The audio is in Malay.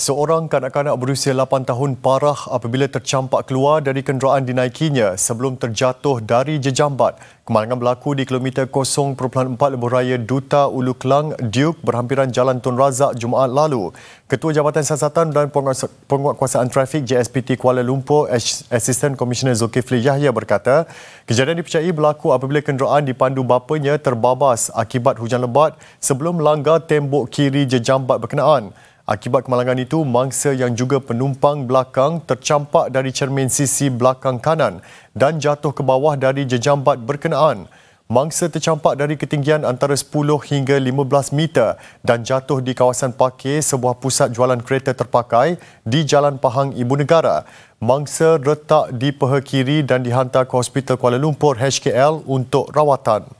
Seorang kanak-kanak berusia 8 tahun parah apabila tercampak keluar dari kenderaan dinaikinya sebelum terjatuh dari jejambat. Kemalangan berlaku di kilometer 0.4 lebuh raya Duta Ulu Kelang, Duke berhampiran Jalan Tun Razak Jumaat lalu. Ketua Jabatan Siasatan dan Penguatkuasaan Trafik JSPT Kuala Lumpur, Assistant Commissioner Zulkifli Yahya berkata, kejadian dipercayai berlaku apabila kenderaan dipandu bapanya terbabas akibat hujan lebat sebelum langgar tembok kiri jejambat berkenaan. Akibat kemalangan itu, mangsa yang juga penumpang belakang tercampak dari cermin sisi belakang kanan dan jatuh ke bawah dari jejambat berkenaan. Mangsa tercampak dari ketinggian antara 10 hingga 15 meter dan jatuh di kawasan parkir sebuah pusat jualan kereta terpakai di Jalan Pahang Ibu Negara. Mangsa retak di peha kiri dan dihantar ke Hospital Kuala Lumpur HKL untuk rawatan.